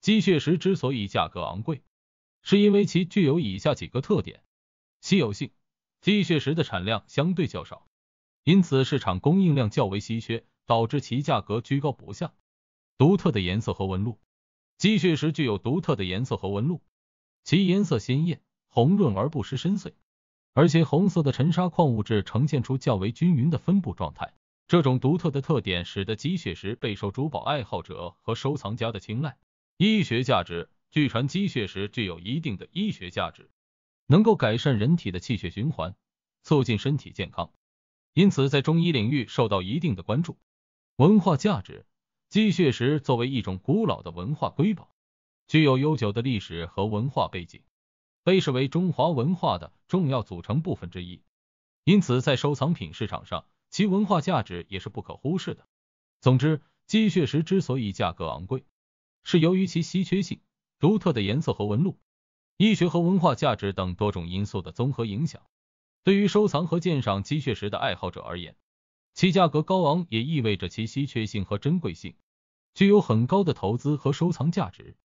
鸡血石之所以价格昂贵，是因为其具有以下几个特点：稀有性，鸡血石的产量相对较少，因此市场供应量较为稀缺，导致其价格居高不下；独特的颜色和纹路，鸡血石具有独特的颜色和纹路，其颜色鲜艳、红润而不失深邃，而且红色的尘沙矿物质呈现出较为均匀的分布状态。这种独特的特点使得鸡血石备受珠宝爱好者和收藏家的青睐。医学价值，据传鸡血石具有一定的医学价值，能够改善人体的气血循环，促进身体健康，因此在中医领域受到一定的关注。文化价值，鸡血石作为一种古老的文化瑰宝，具有悠久的历史和文化背景，被视为中华文化的重要组成部分之一，因此在收藏品市场上，其文化价值也是不可忽视的。总之，鸡血石之所以价格昂贵。是由于其稀缺性、独特的颜色和纹路、医学和文化价值等多种因素的综合影响。对于收藏和鉴赏鸡血石的爱好者而言，其价格高昂也意味着其稀缺性和珍贵性，具有很高的投资和收藏价值。